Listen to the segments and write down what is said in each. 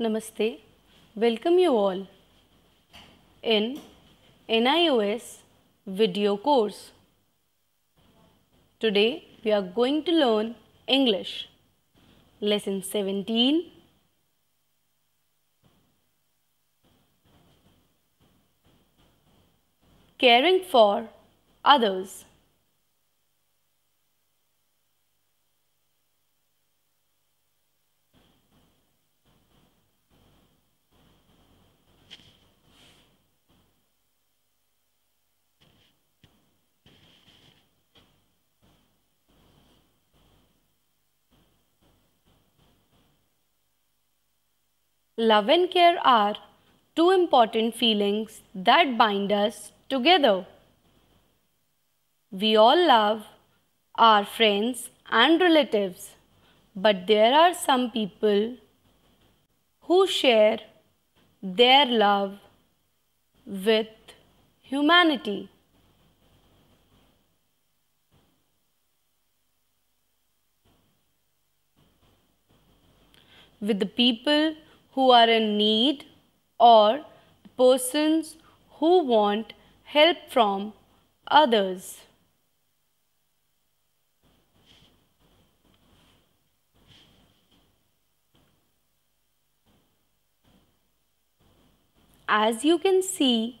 Namaste. Welcome you all in NIOS video course. Today we are going to learn English. Lesson 17 Caring for others. Love and care are two important feelings that bind us together. We all love our friends and relatives, but there are some people who share their love with humanity. With the people who are in need or persons who want help from others. As you can see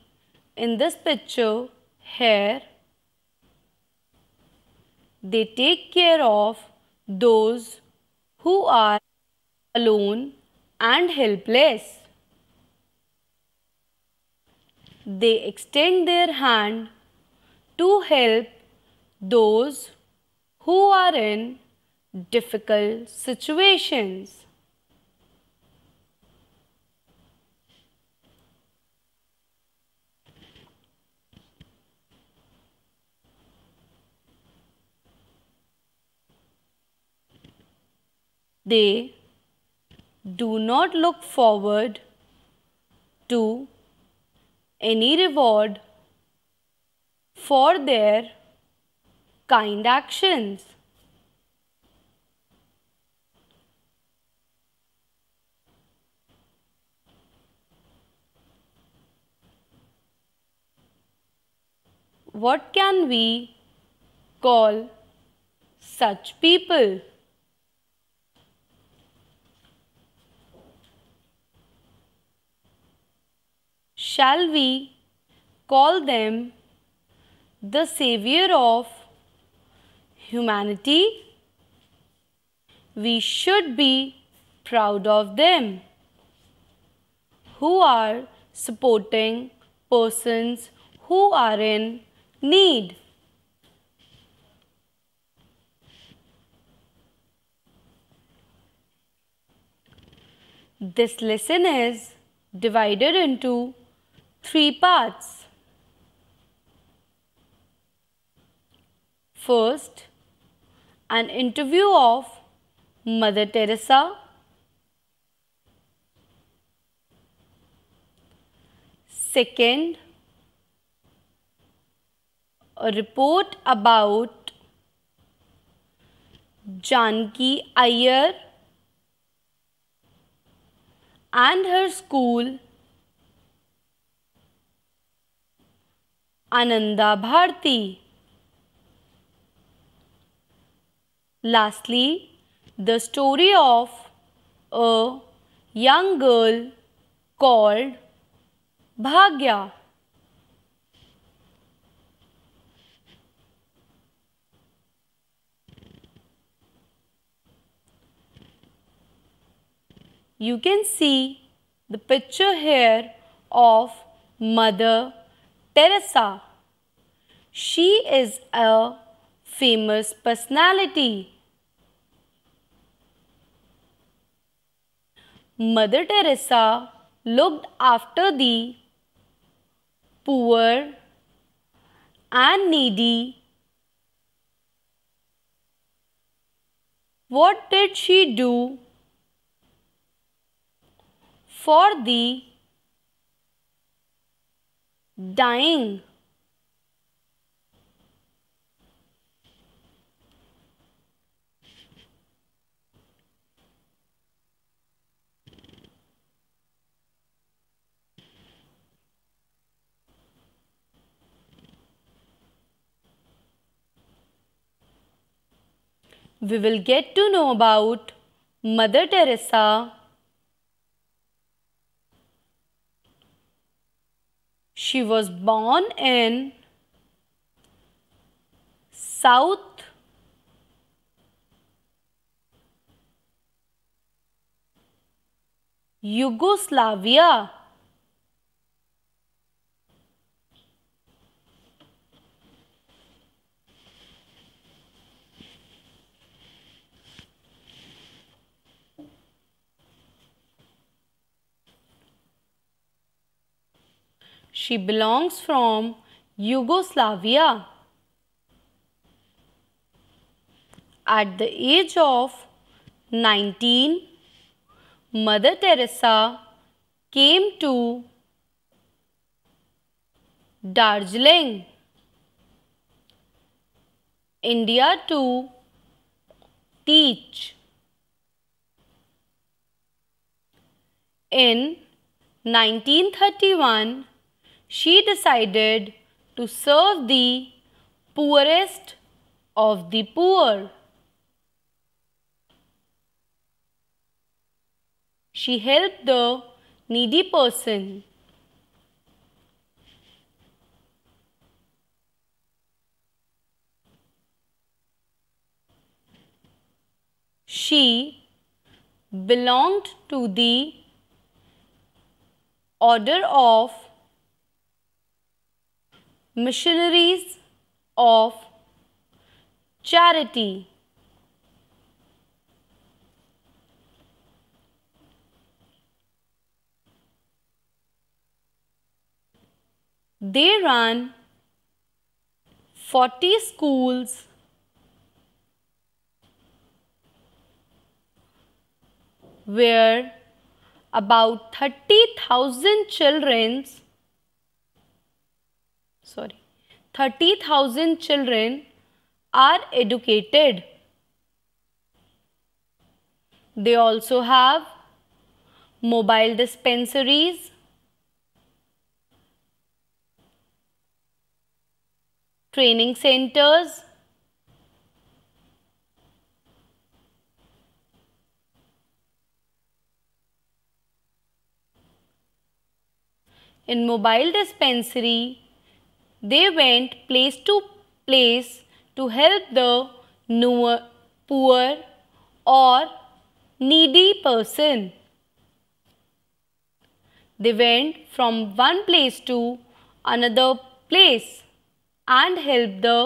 in this picture here, they take care of those who are alone and helpless. They extend their hand to help those who are in difficult situations. They do not look forward to any reward for their kind actions. What can we call such people? Shall we call them the Savior of humanity? We should be proud of them who are supporting persons who are in need. This lesson is divided into three parts. First, an interview of Mother Teresa. Second, a report about Janki Iyer and her school Ananda Bharti. Lastly, the story of a young girl called Bhagya. You can see the picture here of mother Teresa. She is a famous personality. Mother Teresa looked after the poor and needy. What did she do for the dying we will get to know about Mother Teresa She was born in South Yugoslavia. She belongs from Yugoslavia. At the age of 19, Mother Teresa came to Darjeeling, India to teach. In 1931, she decided to serve the poorest of the poor. She helped the needy person. She belonged to the order of missionaries of charity. They run 40 schools where about 30,000 children's sorry 30000 children are educated they also have mobile dispensaries training centers in mobile dispensary they went place to place to help the poor or needy person. They went from one place to another place and helped the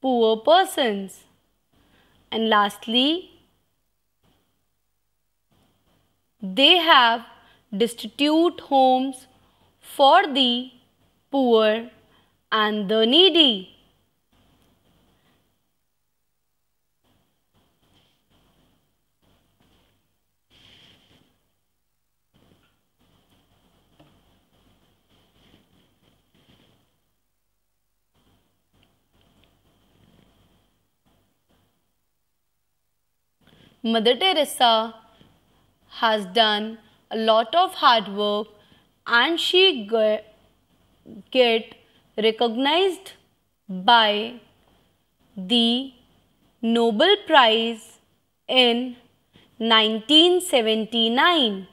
poor persons. And lastly, they have destitute homes for the poor and the needy. Mother Teresa has done a lot of hard work and she get recognized by the Nobel Prize in 1979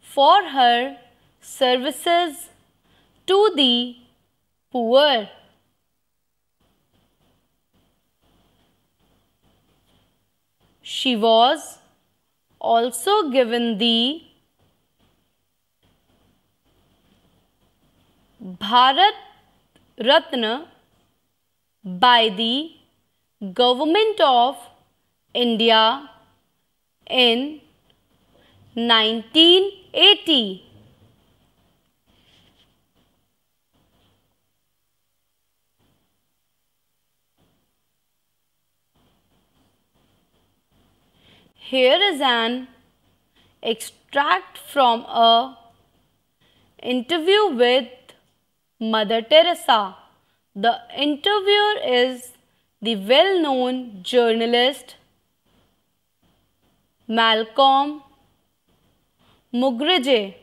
for her services to the poor. She was also given the Bharat Ratna by the Government of India in 1980. Here is an extract from a interview with Mother Teresa. The interviewer is the well known journalist Malcolm Mugridge.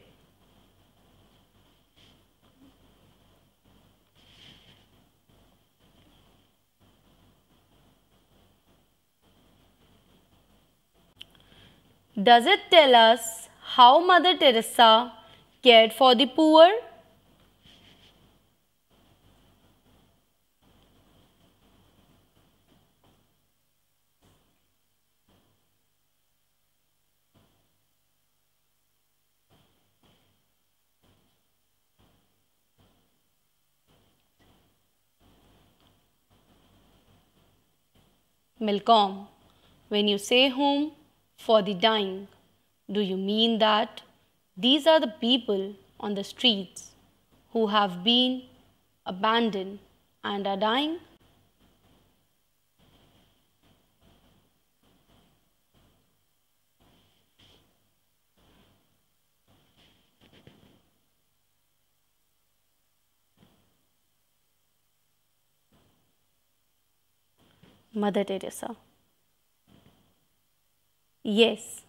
Does it tell us how Mother Teresa cared for the poor? Milcom, when you say home for the dying, do you mean that these are the people on the streets who have been abandoned and are dying? Mother Teresa. Yes,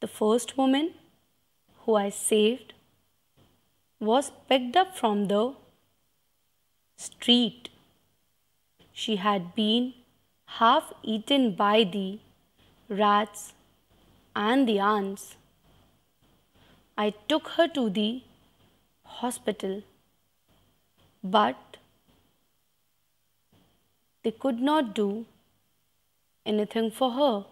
the first woman who I saved was picked up from the street. She had been half eaten by the rats and the ants. I took her to the hospital, but they could not do anything for her.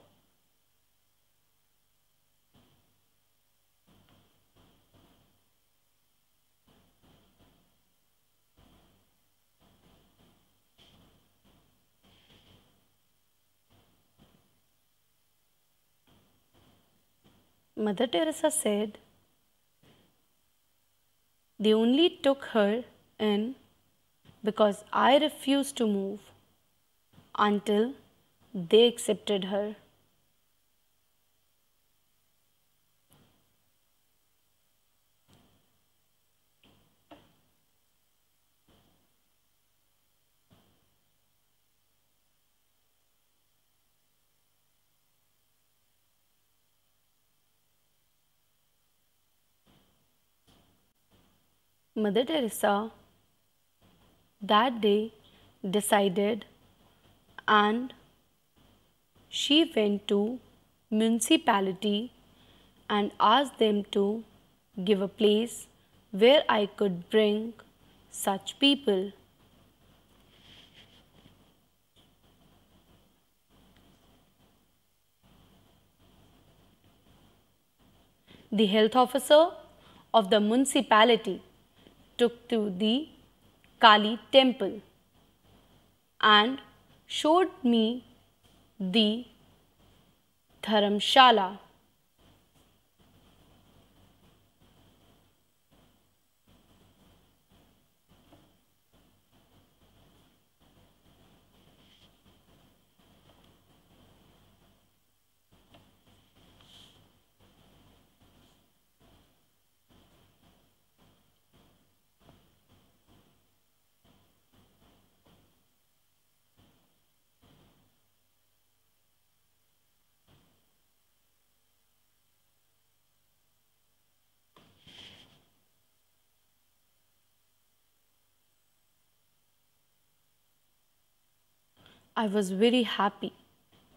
Mother Teresa said, They only took her in because I refused to move until they accepted her. Mother Teresa that day decided and she went to municipality and asked them to give a place where I could bring such people. The health officer of the municipality took to the Kali temple and showed me the dharamshala I was very happy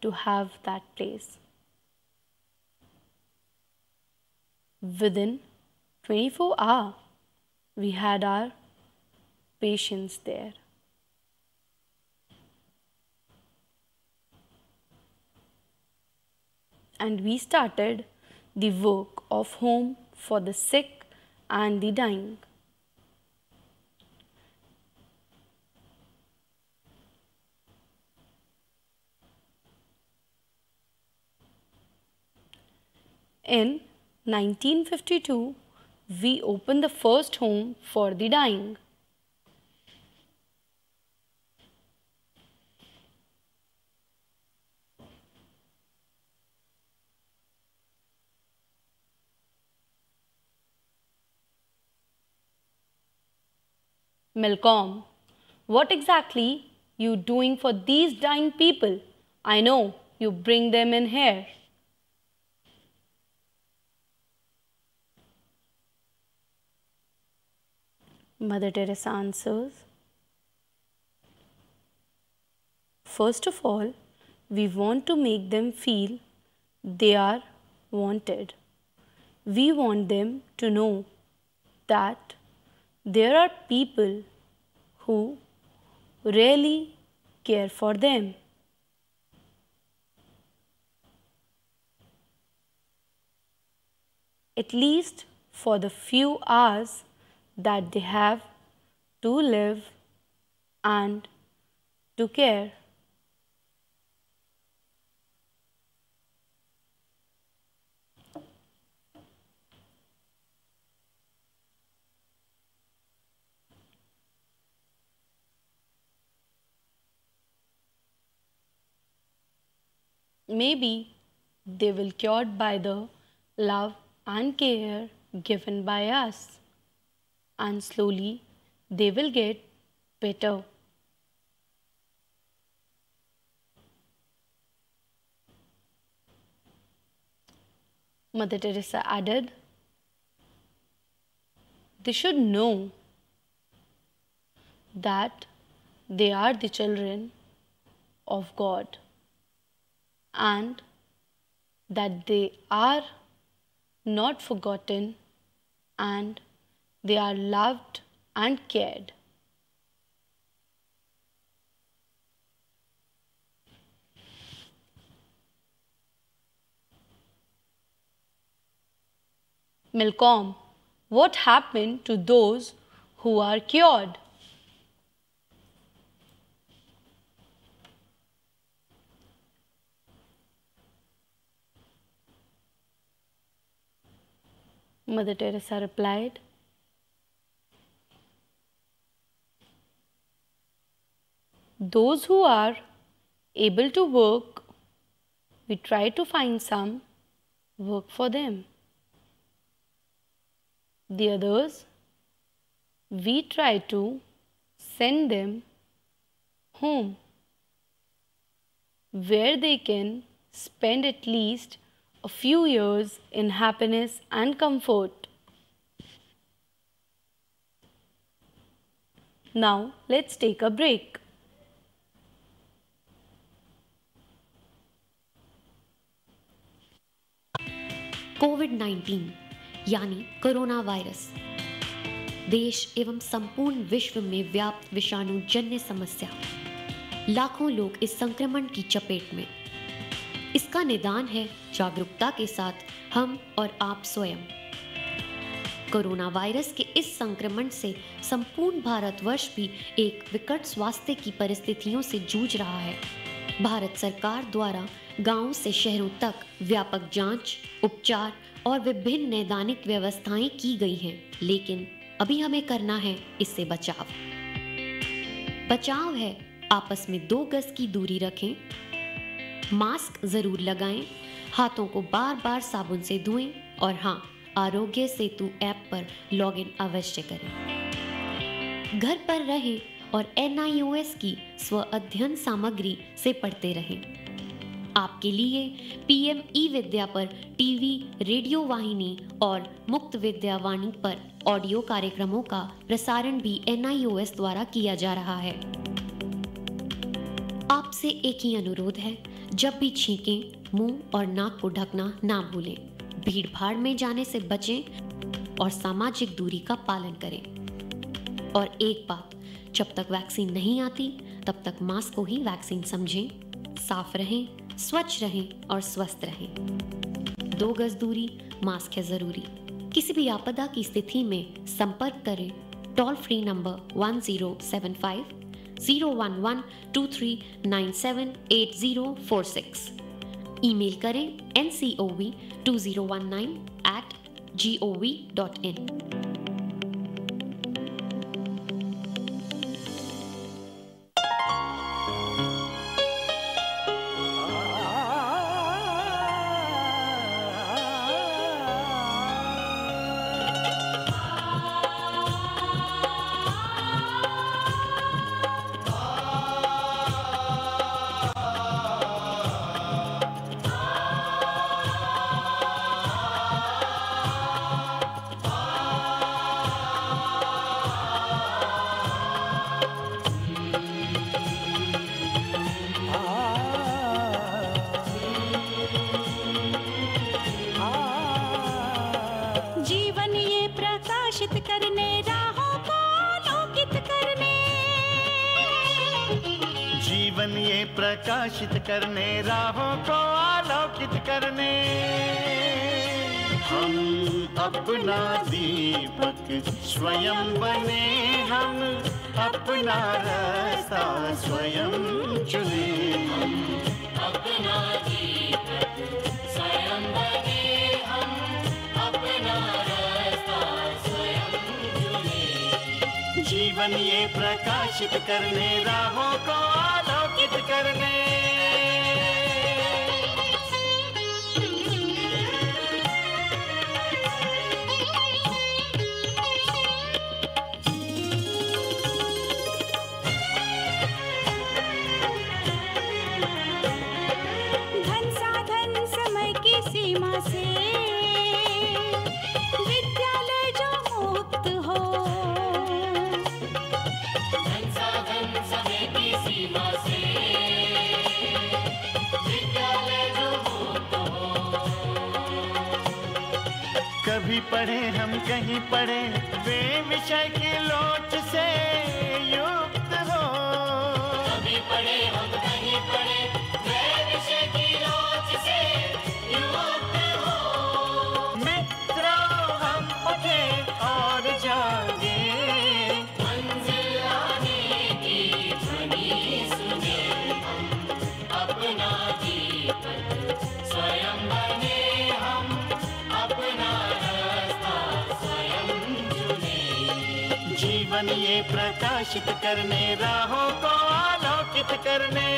to have that place. Within 24 hours, we had our patients there. And we started the work of home for the sick and the dying. In 1952, we opened the first home for the dying. Malcolm, what exactly you doing for these dying people? I know you bring them in here. Mother Teresa answers First of all, we want to make them feel they are wanted. We want them to know that there are people who really care for them. At least for the few hours that they have to live and to care. Maybe they will cured by the love and care given by us and slowly they will get better. Mother Teresa added, they should know that they are the children of God and that they are not forgotten and they are loved and cared. Malcolm, what happened to those who are cured? Mother Teresa replied, those who are able to work, we try to find some work for them. The others, we try to send them home where they can spend at least a few years in happiness and comfort. Now let's take a break. Covid 19 यानी corona virus देश एवं संपूर्ण विश्व में व्याप्त विषाणु जन्य समस्या लाखों लोग इस संक्रमण की चपेट में इसका निदान है जागरूकता के साथ हम और आप स्वयं कोरोना वायरस के इस संक्रमण से संपूर्ण भारतवर्ष भी एक विकट स्वास्थ्य की परिस्थितियों से जूझ रहा है भारत सरकार द्वारा गाँव से शहरों तक व्यापक जांच, उपचार और विभिन्न नैदानिक व्यवस्थाएं की गई हैं लेकिन अभी हमें करना है इससे बचाव बचाव है आपस में दो गज की दूरी रखें मास्क जरूर लगाएं हाथों को बार बार साबुन से धोएं और हाँ आरोग्य सेतु ऐप पर लॉगिन अवश्य करें घर पर रहें और एन की स्व अध्ययन सामग्री से पढ़ते रहें आपके लिए पीएम ई विद्या पर टीवी रेडियो वाहिनी और मुक्त विद्यावाणी पर ऑडियो कार्यक्रमों का प्रसारण भी एन द्वारा किया जा रहा है आपसे एक ही अनुरोध है जब भी छींकें मुंह और नाक को ढकना ना भूलें भीड़ भाड़ में जाने से बचें और सामाजिक दूरी का पालन करें और एक बात जब तक वैक्सीन नहीं आती तब तक मास्क को ही वैक्सीन समझें साफ रहें स्वच्छ रहें और स्वस्थ रहें दो गज दूरी मास्क है ज़रूरी किसी भी आपदा की स्थिति में संपर्क करें toll free number one zero seven five zero one one two three nine seven eight zero four six email करें N C O V two zero one nine at G O V dot in प्रकाशित करने राहों को आलोकित करने हम अपना दीपक स्वयं बने हम अपना रास्ता स्वयं चुने हम अपना दीपक जीवन ये प्रकाशित करने राहों को आलोकित करने कभी पढ़े हम कहीं पढ़े वे विषय की लोच से युक्त हो कभी पढ़े हम ज्ञान प्रकाशित करने राहों को आलोकित करने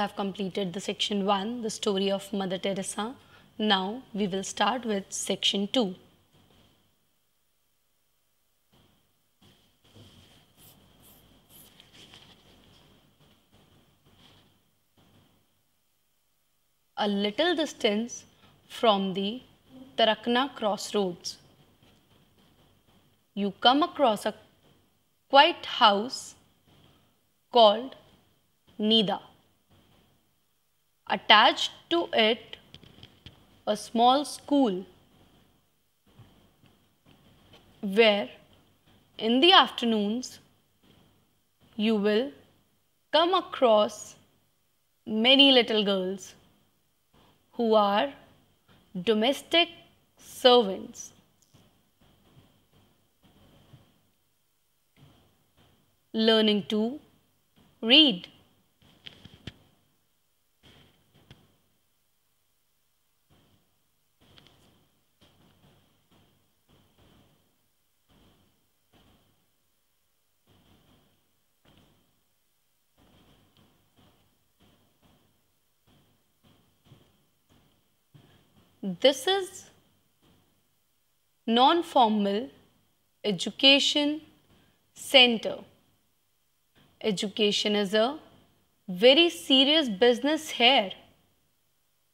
have completed the section 1, the story of Mother Teresa. Now we will start with section 2. A little distance from the Tarakna crossroads, you come across a quiet house called Nida attached to it a small school where in the afternoons you will come across many little girls who are domestic servants. Learning to read. This is non-formal education center. Education is a very serious business here.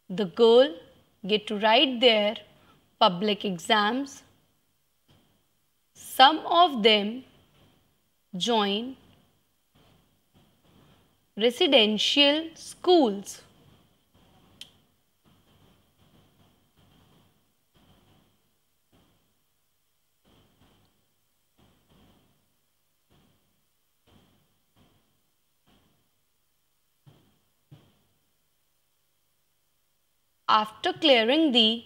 The girl get to write their public exams. Some of them join residential schools. After clearing the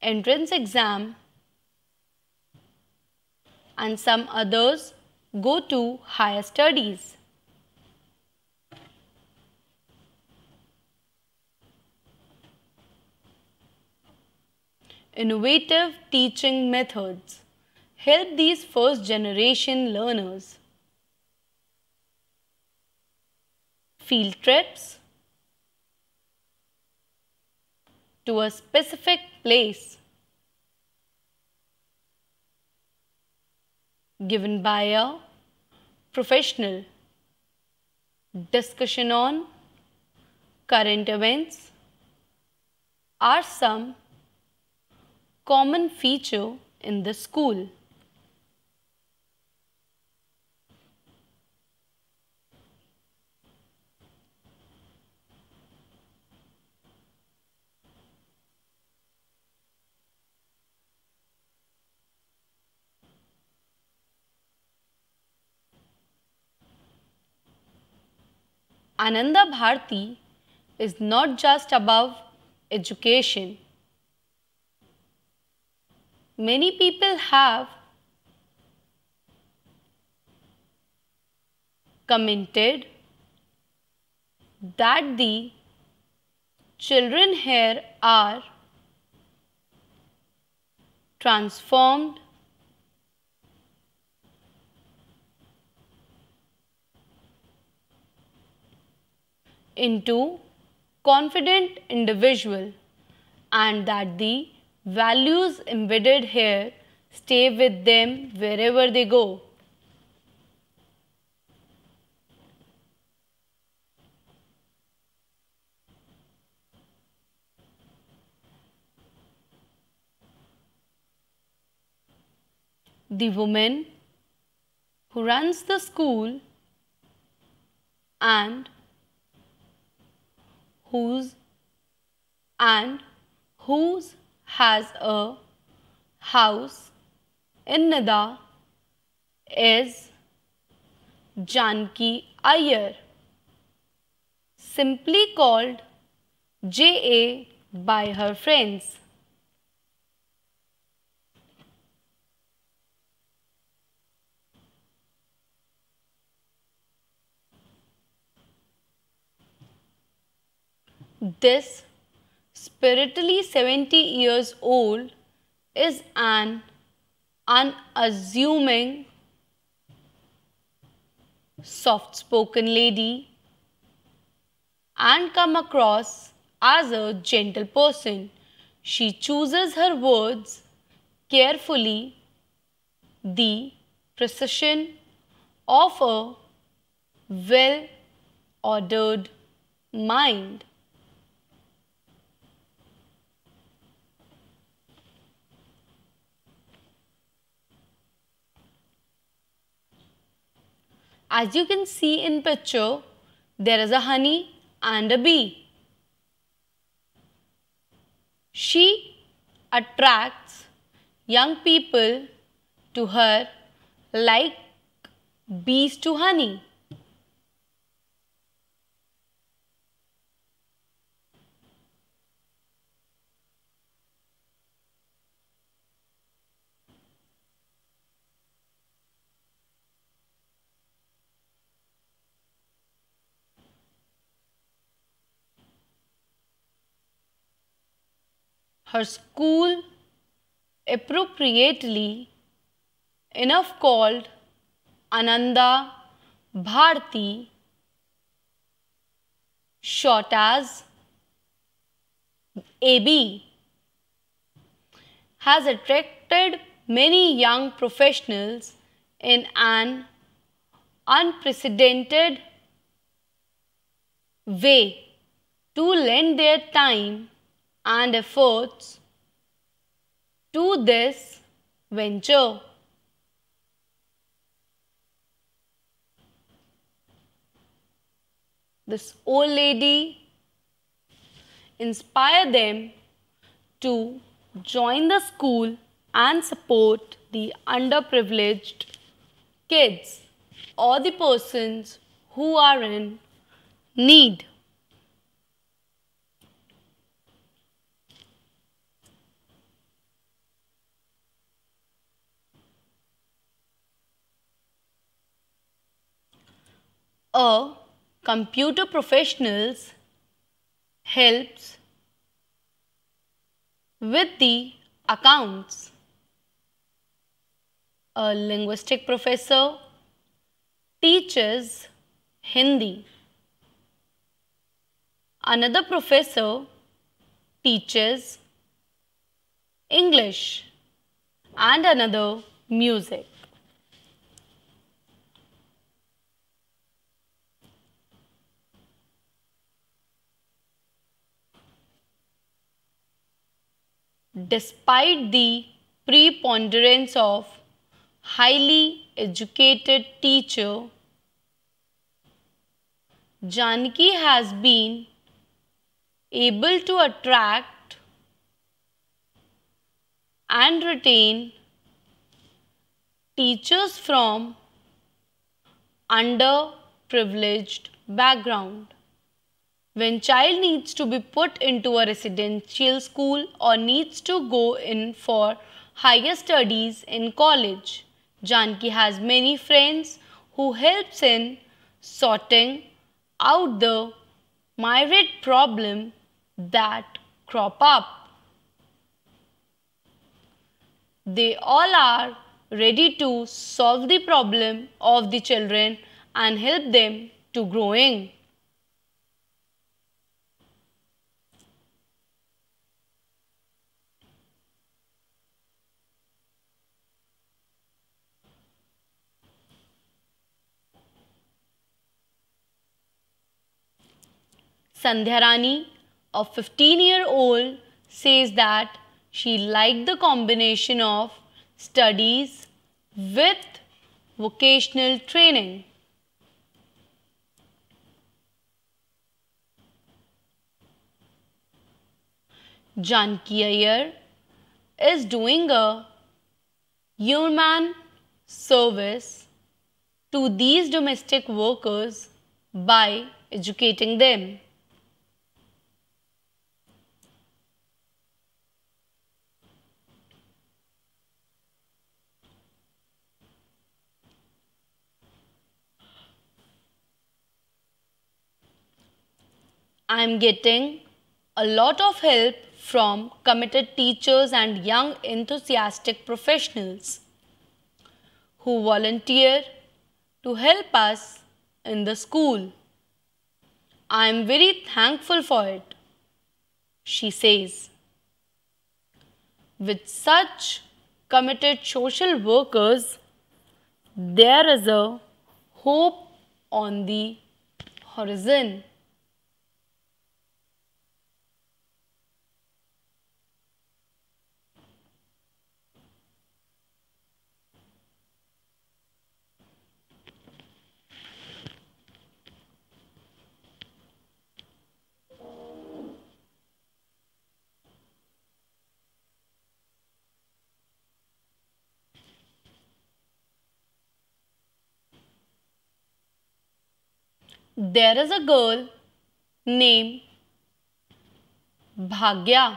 entrance exam and some others go to higher studies. Innovative teaching methods help these first generation learners. Field trips to a specific place given by a professional. Discussion on current events are some common feature in the school. Ananda Bharti is not just above education. Many people have commented that the children here are transformed into confident individual and that the values embedded here stay with them wherever they go. The woman who runs the school and whose and whose has a house in Nida is Janki Ayer, simply called J.A. by her friends. This spiritually 70 years old is an unassuming, soft spoken lady and come across as a gentle person. She chooses her words carefully. The precision of a well ordered mind. As you can see in picture, there is a honey and a bee. She attracts young people to her like bees to honey. her school appropriately enough called Ananda Bharti, short as AB, has attracted many young professionals in an unprecedented way to lend their time and efforts to this venture. This old lady inspire them to join the school and support the underprivileged kids or the persons who are in need. a computer professionals helps with the accounts. A linguistic professor teaches Hindi. Another professor teaches English and another music. despite the preponderance of highly educated teacher, Janaki has been able to attract and retain teachers from underprivileged background. When child needs to be put into a residential school or needs to go in for higher studies in college. Janki has many friends who helps in sorting out the myriad problem that crop up. They all are ready to solve the problem of the children and help them to growing. Sandhya Rani, a 15-year-old, says that she liked the combination of studies with vocational training. Janki Iyer is doing a human service to these domestic workers by educating them. I'm getting a lot of help from committed teachers and young enthusiastic professionals who volunteer to help us in the school. I am very thankful for it, she says. With such committed social workers, there is a hope on the horizon. There is a girl named Bhagya.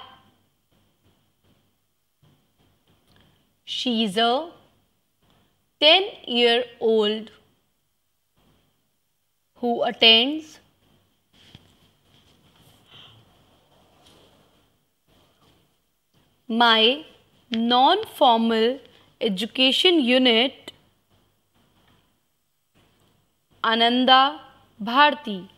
She is a 10 year old who attends my non formal education unit Ananda Bharti.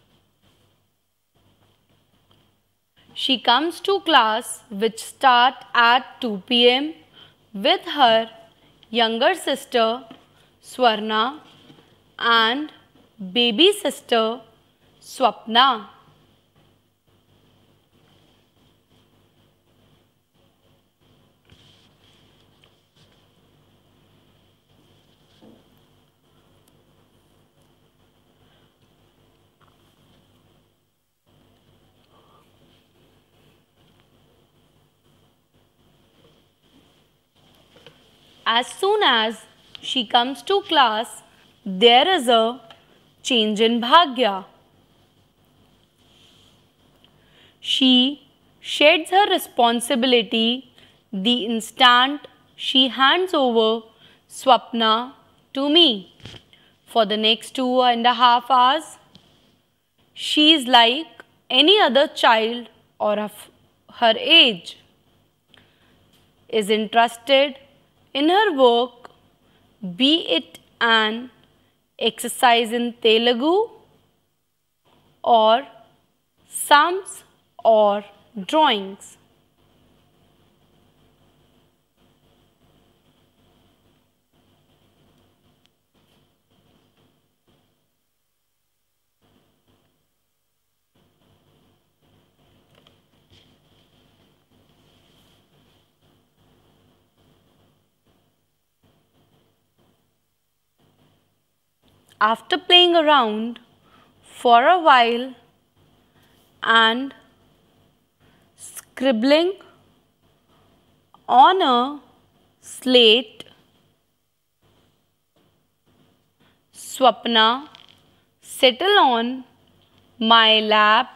She comes to class which start at 2 pm with her younger sister Swarna and baby sister Swapna. as soon as she comes to class, there is a change in Bhagya. She sheds her responsibility the instant she hands over Swapna to me. For the next two and a half hours, she is like any other child or of her age, is interested in her work, be it an exercise in Telugu or sums or drawings. After playing around for a while and scribbling on a slate, Swapna settle on my lap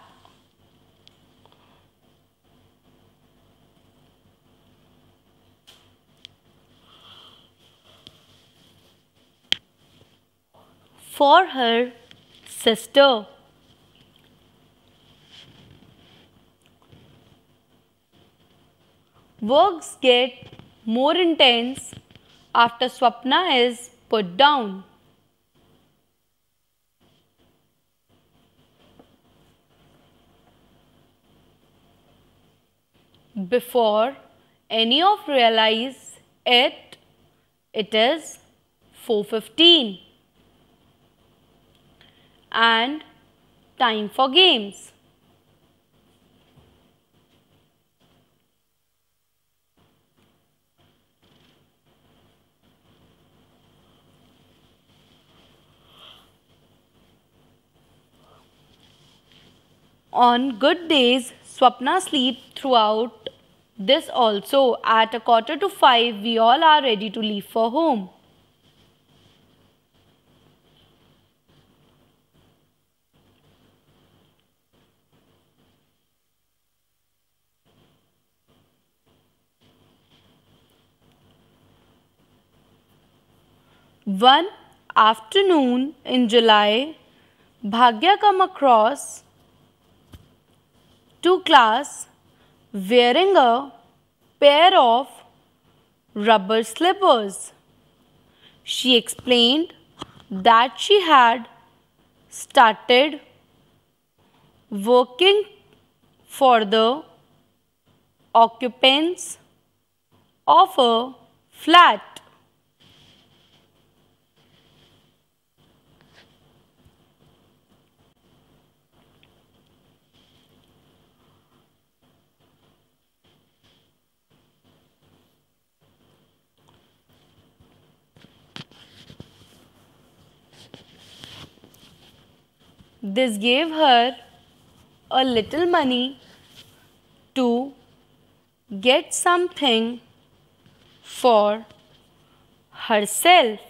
for her sister. Works get more intense after Swapna is put down. Before any of realize it, it is 415 and time for games. On good days, Swapna sleep throughout this also. At a quarter to five, we all are ready to leave for home. One afternoon in July, Bhagya came across to class wearing a pair of rubber slippers. She explained that she had started working for the occupants of a flat. This gave her a little money to get something for herself.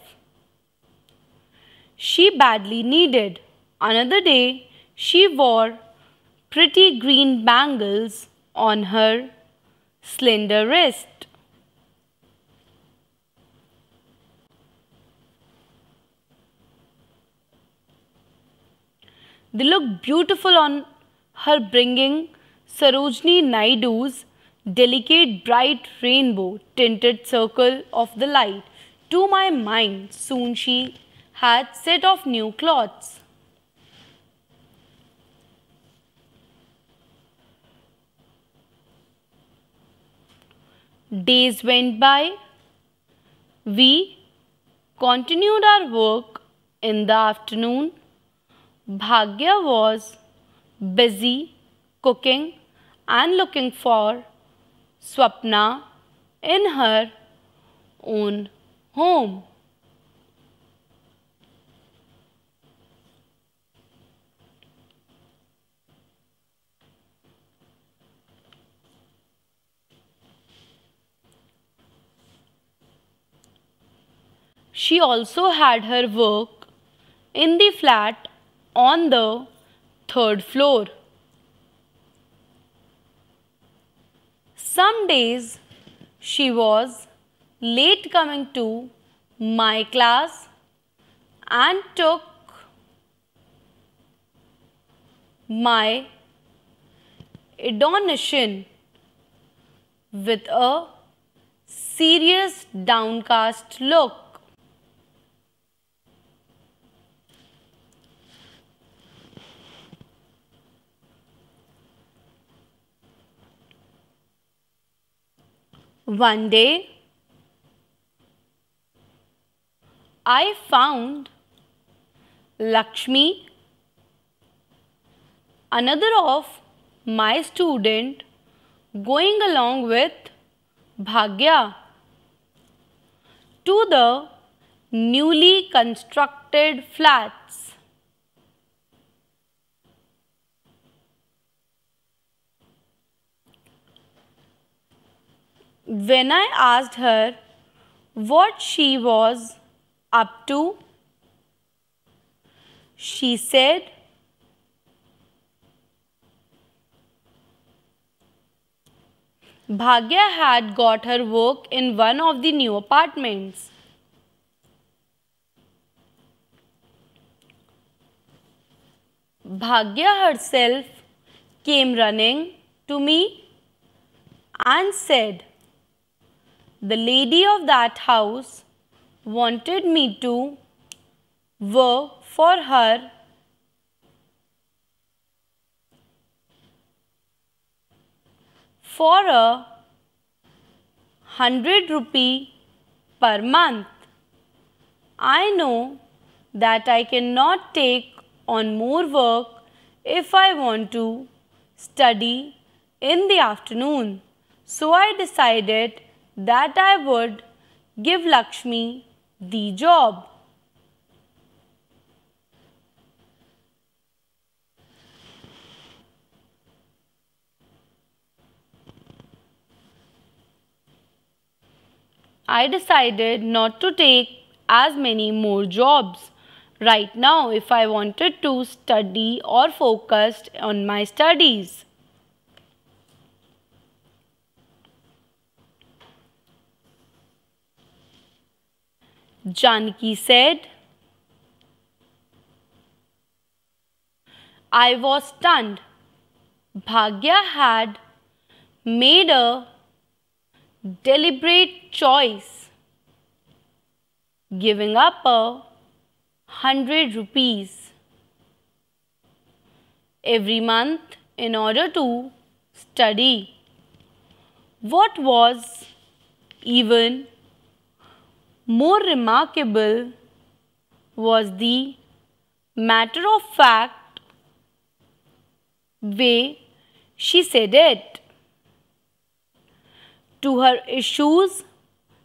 She badly needed. Another day, she wore pretty green bangles on her slender wrist. They look beautiful on her bringing Sarojini Naidu's delicate bright rainbow tinted circle of the light to my mind soon she had set off new cloths. Days went by. We continued our work in the afternoon Bhagya was busy cooking and looking for Swapna in her own home. She also had her work in the flat on the third floor. Some days she was late coming to my class and took my adonition with a serious downcast look. One day, I found Lakshmi, another of my student, going along with Bhagya to the newly constructed flats. when I asked her what she was up to, she said, Bhagya had got her work in one of the new apartments. Bhagya herself came running to me and said, the lady of that house wanted me to work for her for a hundred rupee per month. I know that I cannot take on more work if I want to study in the afternoon. So I decided that I would give Lakshmi the job. I decided not to take as many more jobs. Right now, if I wanted to study or focused on my studies. Janki said, I was stunned. Bhagya had made a deliberate choice, giving up a hundred rupees every month in order to study. What was even more remarkable was the matter of fact way she said it. To her issues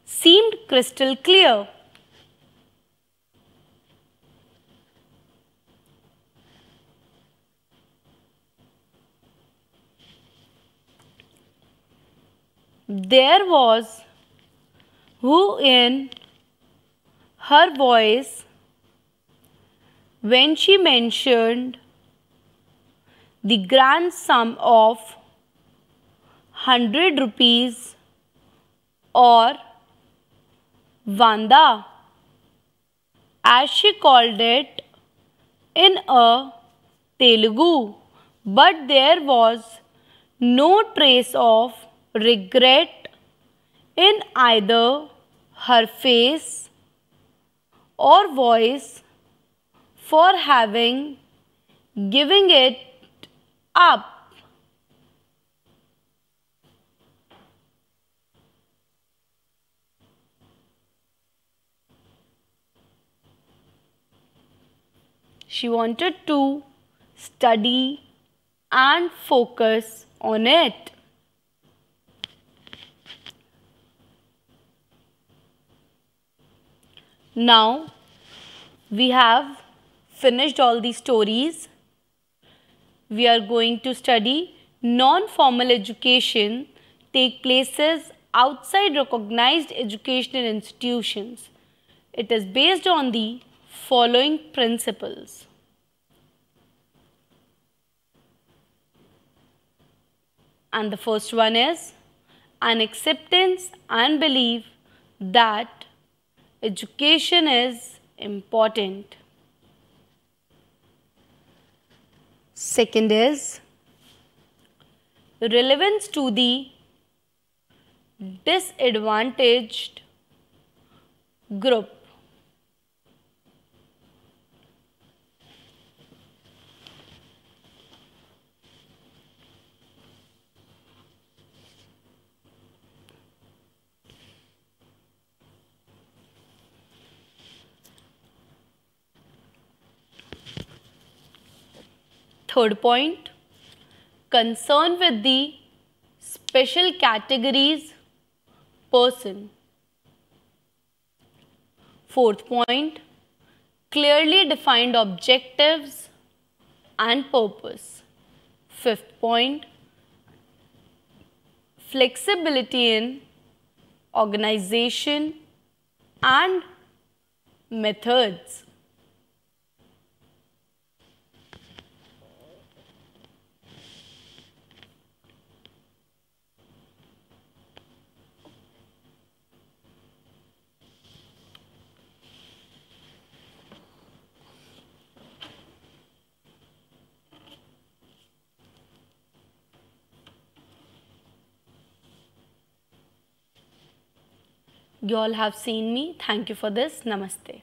seemed crystal clear. There was who in her voice when she mentioned the grand sum of 100 rupees or Vanda as she called it in a Telugu but there was no trace of regret in either her face or voice for having giving it up. She wanted to study and focus on it. Now we have finished all the stories. We are going to study non-formal education take places outside recognized educational institutions. It is based on the following principles. And the first one is an acceptance and belief that education is important. Second is relevance to the disadvantaged group. Third point, concern with the special categories person. Fourth point, clearly defined objectives and purpose. Fifth point, flexibility in organization and methods. You all have seen me. Thank you for this. Namaste.